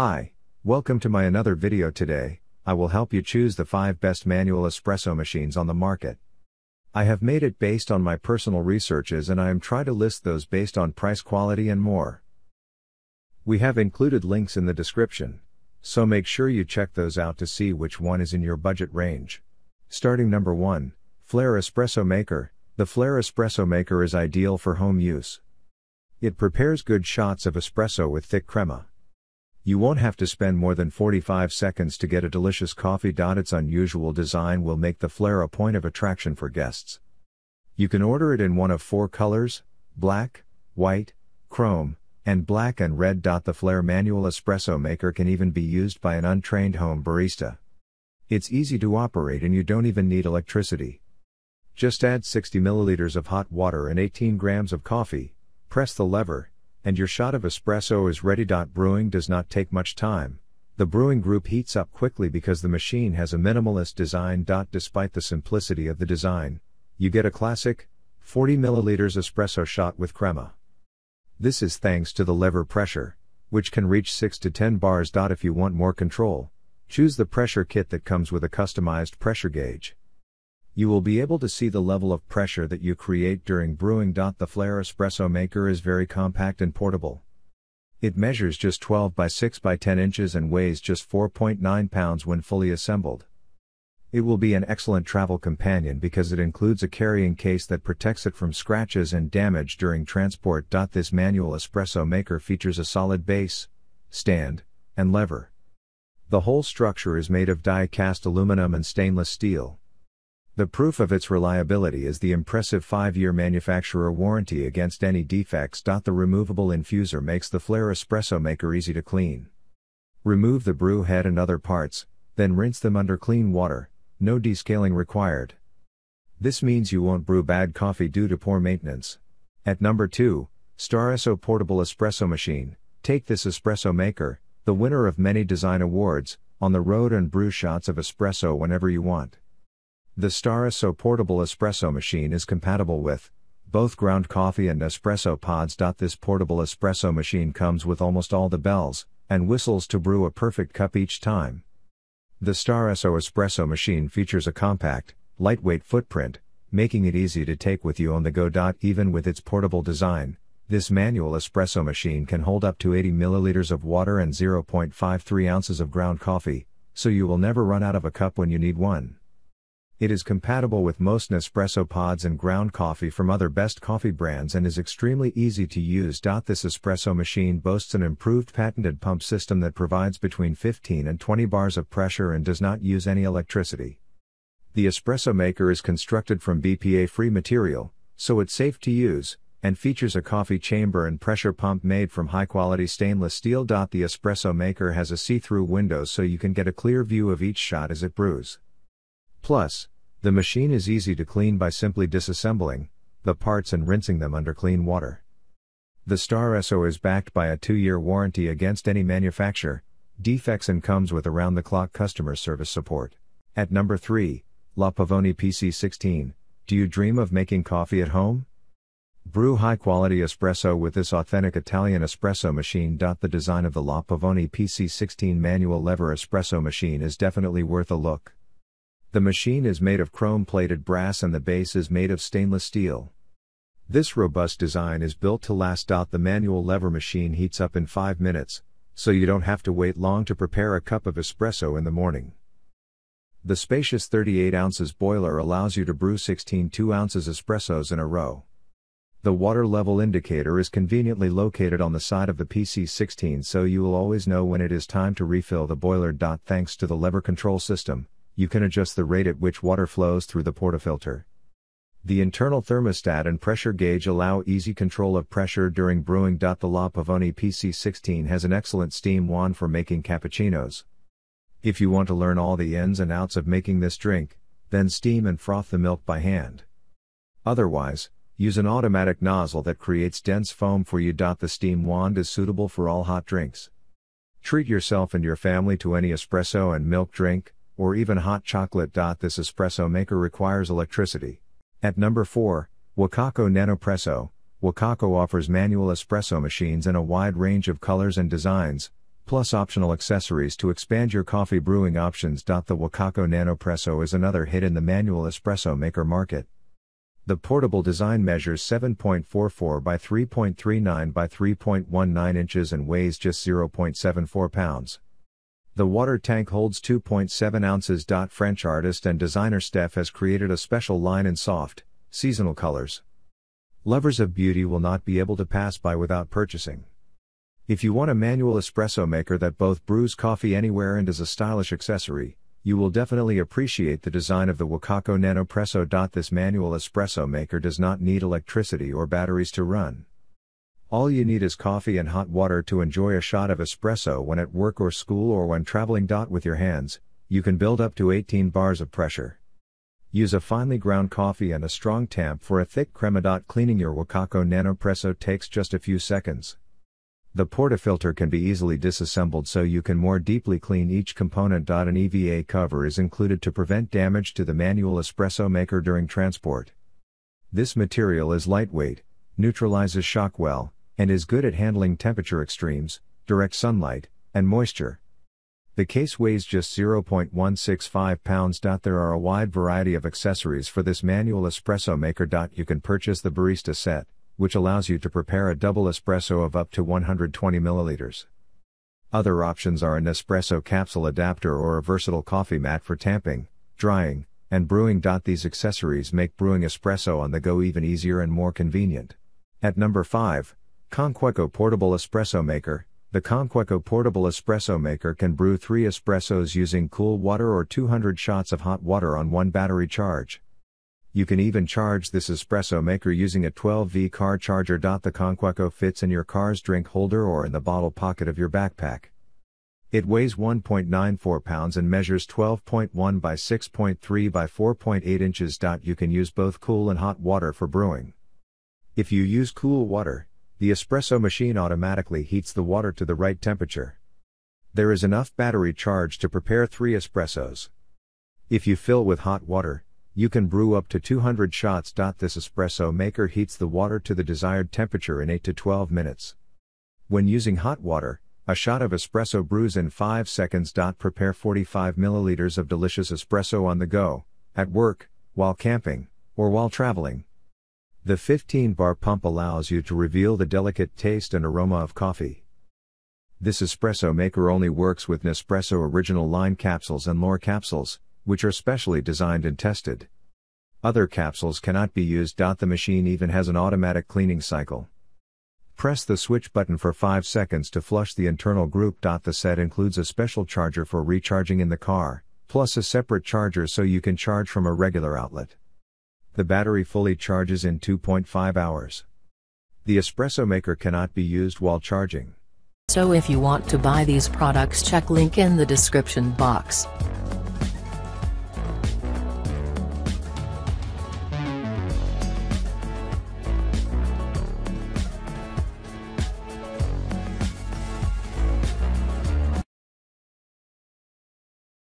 Hi, welcome to my another video today, I will help you choose the 5 best manual espresso machines on the market. I have made it based on my personal researches and I am try to list those based on price quality and more. We have included links in the description, so make sure you check those out to see which one is in your budget range. Starting number 1, Flair Espresso Maker, the Flair Espresso Maker is ideal for home use. It prepares good shots of espresso with thick crema. You won't have to spend more than 45 seconds to get a delicious coffee. Its unusual design will make the flare a point of attraction for guests. You can order it in one of four colors black, white, chrome, and black and red. The Flair manual espresso maker can even be used by an untrained home barista. It's easy to operate and you don't even need electricity. Just add 60 milliliters of hot water and 18 grams of coffee, press the lever, and your shot of espresso is ready. Brewing does not take much time. The brewing group heats up quickly because the machine has a minimalist design. Despite the simplicity of the design, you get a classic 40 ml espresso shot with crema. This is thanks to the lever pressure, which can reach 6 to 10 bars. If you want more control, choose the pressure kit that comes with a customized pressure gauge you will be able to see the level of pressure that you create during brewing. The Flair espresso maker is very compact and portable. It measures just 12 by 6 by 10 inches and weighs just 4.9 pounds when fully assembled. It will be an excellent travel companion because it includes a carrying case that protects it from scratches and damage during transport. This manual espresso maker features a solid base, stand, and lever. The whole structure is made of die cast aluminum and stainless steel. The proof of its reliability is the impressive 5-year manufacturer warranty against any defects. The removable infuser makes the Flair espresso maker easy to clean. Remove the brew head and other parts, then rinse them under clean water, no descaling required. This means you won't brew bad coffee due to poor maintenance. At number 2, Staresso Portable Espresso Machine, take this espresso maker, the winner of many design awards, on the road and brew shots of espresso whenever you want. The Stariso portable espresso machine is compatible with both ground coffee and espresso pods. This portable espresso machine comes with almost all the bells and whistles to brew a perfect cup each time. The Stariso espresso machine features a compact, lightweight footprint, making it easy to take with you on the go. Even with its portable design, this manual espresso machine can hold up to 80 milliliters of water and 0.53 ounces of ground coffee, so you will never run out of a cup when you need one. It is compatible with most Nespresso pods and ground coffee from other best coffee brands and is extremely easy to use. This espresso machine boasts an improved patented pump system that provides between 15 and 20 bars of pressure and does not use any electricity. The espresso maker is constructed from BPA free material, so it's safe to use, and features a coffee chamber and pressure pump made from high quality stainless steel. The espresso maker has a see through window so you can get a clear view of each shot as it brews. Plus, the machine is easy to clean by simply disassembling the parts and rinsing them under clean water. The Star SO is backed by a 2-year warranty against any manufacture, defects and comes with around-the-clock customer service support. At number 3, La Pavoni PC16, do you dream of making coffee at home? Brew high-quality espresso with this authentic Italian espresso machine. The design of the La Pavoni PC16 manual lever espresso machine is definitely worth a look. The machine is made of chrome plated brass and the base is made of stainless steel. This robust design is built to last. The manual lever machine heats up in 5 minutes, so you don't have to wait long to prepare a cup of espresso in the morning. The spacious 38 ounces boiler allows you to brew 16 2 ounces espressos in a row. The water level indicator is conveniently located on the side of the PC16 so you will always know when it is time to refill the boiler. Thanks to the lever control system, you can adjust the rate at which water flows through the portafilter. The internal thermostat and pressure gauge allow easy control of pressure during brewing. The La Pavoni PC16 has an excellent steam wand for making cappuccinos. If you want to learn all the ins and outs of making this drink, then steam and froth the milk by hand. Otherwise, use an automatic nozzle that creates dense foam for you. The steam wand is suitable for all hot drinks. Treat yourself and your family to any espresso and milk drink, or even hot chocolate. This espresso maker requires electricity. At number 4, Wakako Nanopresso, Wakako offers manual espresso machines in a wide range of colors and designs, plus optional accessories to expand your coffee brewing options. The Wakako Nanopresso is another hit in the manual espresso maker market. The portable design measures 7.44 by 3.39 by 3.19 inches and weighs just 0.74 pounds. The water tank holds 2.7 ounces. French artist and designer Steph has created a special line in soft, seasonal colors. Lovers of beauty will not be able to pass by without purchasing. If you want a manual espresso maker that both brews coffee anywhere and is a stylish accessory, you will definitely appreciate the design of the Wakako Nano Presso. This manual espresso maker does not need electricity or batteries to run. All you need is coffee and hot water to enjoy a shot of espresso when at work or school or when traveling. With your hands, you can build up to 18 bars of pressure. Use a finely ground coffee and a strong tamp for a thick crema. Cleaning your Wakako Nanopresso takes just a few seconds. The portafilter can be easily disassembled so you can more deeply clean each component. An EVA cover is included to prevent damage to the manual espresso maker during transport. This material is lightweight, neutralizes shock well, and is good at handling temperature extremes, direct sunlight, and moisture. The case weighs just 0.165 pounds. There are a wide variety of accessories for this manual espresso maker. You can purchase the barista set, which allows you to prepare a double espresso of up to 120 milliliters. Other options are an espresso capsule adapter or a versatile coffee mat for tamping, drying, and brewing. These accessories make brewing espresso on the go even easier and more convenient. At number 5, Conqueco Portable Espresso Maker The Conqueco Portable Espresso Maker can brew three espressos using cool water or 200 shots of hot water on one battery charge. You can even charge this espresso maker using a 12V car charger. The Conqueco fits in your car's drink holder or in the bottle pocket of your backpack. It weighs 1.94 pounds and measures 12.1 by 6.3 by 4.8 inches. You can use both cool and hot water for brewing. If you use cool water, the espresso machine automatically heats the water to the right temperature. There is enough battery charge to prepare three espressos. If you fill with hot water, you can brew up to 200 shots. This espresso maker heats the water to the desired temperature in 8 to 12 minutes. When using hot water, a shot of espresso brews in 5 seconds. Prepare 45 milliliters of delicious espresso on the go, at work, while camping, or while traveling. The 15 bar pump allows you to reveal the delicate taste and aroma of coffee. This espresso maker only works with Nespresso original line capsules and Lore capsules, which are specially designed and tested. Other capsules cannot be used. The machine even has an automatic cleaning cycle. Press the switch button for 5 seconds to flush the internal group. The set includes a special charger for recharging in the car, plus a separate charger so you can charge from a regular outlet. The battery fully charges in 2.5 hours. The espresso maker cannot be used while charging. So if you want to buy these products check link in the description box.